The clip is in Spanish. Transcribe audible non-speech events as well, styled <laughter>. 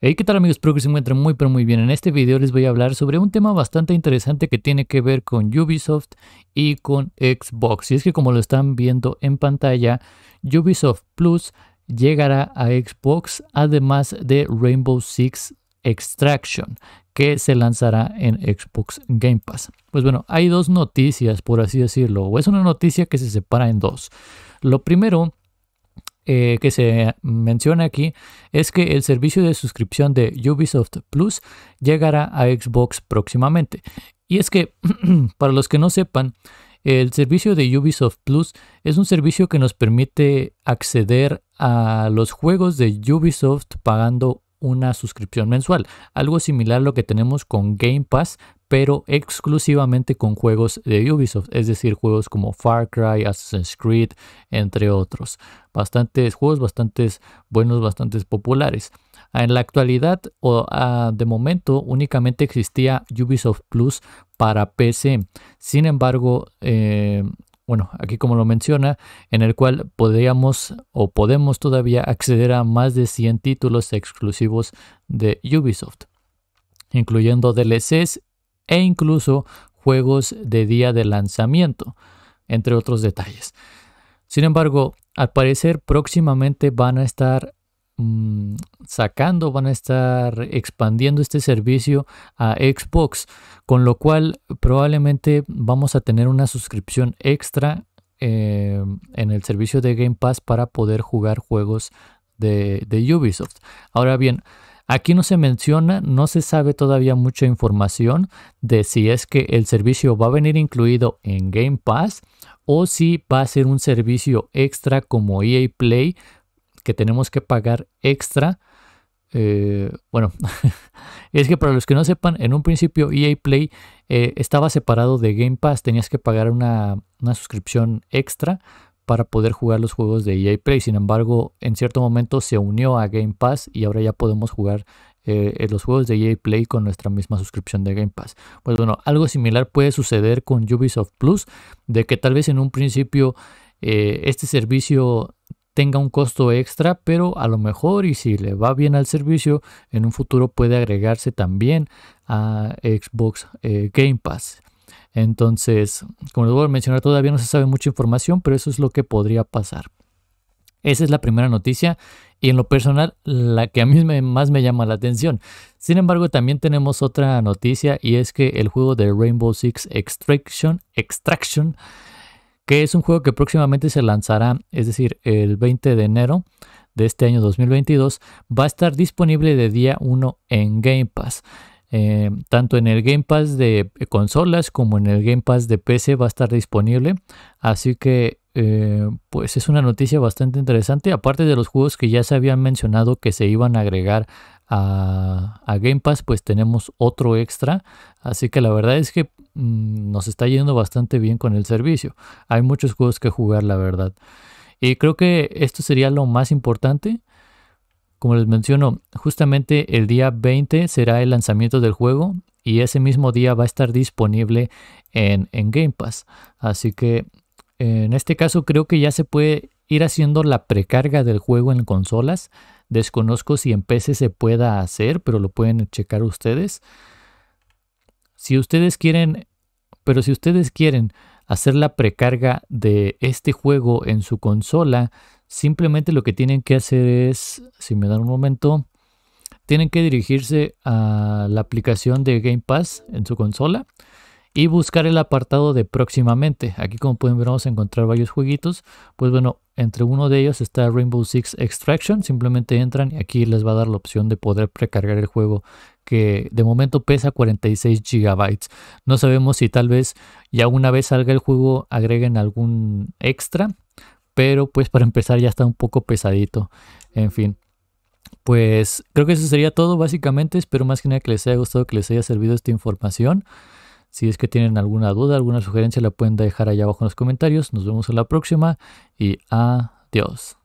Hey, ¿qué tal amigos? Espero que se encuentren muy pero muy bien. En este video les voy a hablar sobre un tema bastante interesante que tiene que ver con Ubisoft y con Xbox. Y es que como lo están viendo en pantalla, Ubisoft Plus llegará a Xbox además de Rainbow Six Extraction que se lanzará en Xbox Game Pass. Pues bueno, hay dos noticias por así decirlo, o es una noticia que se separa en dos. Lo primero eh, que se menciona aquí es que el servicio de suscripción de Ubisoft Plus llegará a Xbox próximamente. Y es que, <clears throat> para los que no sepan, el servicio de Ubisoft Plus es un servicio que nos permite acceder a los juegos de Ubisoft pagando una suscripción mensual, algo similar a lo que tenemos con Game Pass, pero exclusivamente con juegos de Ubisoft, es decir, juegos como Far Cry, Assassin's Creed, entre otros. Bastantes juegos, bastantes buenos, bastantes populares. Ah, en la actualidad, o ah, de momento, únicamente existía Ubisoft Plus para PC. Sin embargo, eh, bueno, aquí como lo menciona, en el cual podríamos o podemos todavía acceder a más de 100 títulos exclusivos de Ubisoft incluyendo DLCs e incluso juegos de día de lanzamiento, entre otros detalles. Sin embargo, al parecer próximamente van a estar mm, sacando, van a estar expandiendo este servicio a Xbox, con lo cual probablemente vamos a tener una suscripción extra eh, en el servicio de Game Pass para poder jugar juegos de, de Ubisoft. Ahora bien, Aquí no se menciona, no se sabe todavía mucha información de si es que el servicio va a venir incluido en Game Pass o si va a ser un servicio extra como EA Play que tenemos que pagar extra. Eh, bueno, <laughs> es que para los que no sepan, en un principio EA Play eh, estaba separado de Game Pass, tenías que pagar una, una suscripción extra para poder jugar los juegos de EA Play. Sin embargo, en cierto momento se unió a Game Pass y ahora ya podemos jugar eh, eh, los juegos de EA Play con nuestra misma suscripción de Game Pass. Pues bueno, algo similar puede suceder con Ubisoft Plus, de que tal vez en un principio eh, este servicio tenga un costo extra, pero a lo mejor y si le va bien al servicio, en un futuro puede agregarse también a Xbox Game Pass. Entonces, como les voy a mencionar, todavía no se sabe mucha información, pero eso es lo que podría pasar. Esa es la primera noticia y en lo personal la que a mí más me llama la atención. Sin embargo, también tenemos otra noticia y es que el juego de Rainbow Six Extraction, Extraction que es un juego que próximamente se lanzará, es decir, el 20 de enero de este año 2022, va a estar disponible de día 1 en Game Pass. Eh, tanto en el Game Pass de eh, consolas como en el Game Pass de PC va a estar disponible. Así que eh, pues es una noticia bastante interesante. Aparte de los juegos que ya se habían mencionado que se iban a agregar a, Game Pass, pues tenemos otro extra. Así que la verdad es que mm, nos está yendo bastante bien con el servicio. Hay muchos juegos que jugar, la verdad. Y creo que esto sería lo más importante. Como les menciono, justamente el día 20 será el lanzamiento del juego y ese mismo día va a estar disponible en, Game Pass. Así que en este caso creo que ya se puede ir haciendo la precarga del juego en consolas. Desconozco si en PC se pueda hacer, pero lo pueden checar ustedes. Si ustedes quieren, pero si ustedes quieren hacer la precarga de este juego en su consola, simplemente lo que tienen que hacer es, si me dan un momento, tienen que dirigirse a la aplicación de Game Pass en su consola y buscar el apartado de próximamente. Aquí como pueden ver vamos a encontrar varios jueguitos. Pues bueno, entre uno de ellos está Rainbow Six Extraction. Simplemente entran y aquí les va a dar la opción de poder precargar el juego que de momento pesa 46 GB. No sabemos si tal vez ya una vez salga el juego agreguen algún extra, pero pues para empezar ya está un poco pesadito. En fin. Pues creo que eso sería todo básicamente. Espero más que nada que les haya gustado, que les haya servido esta información. Si es que tienen alguna duda, alguna sugerencia, la pueden dejar ahí abajo en los comentarios. Nos vemos en la próxima y adiós.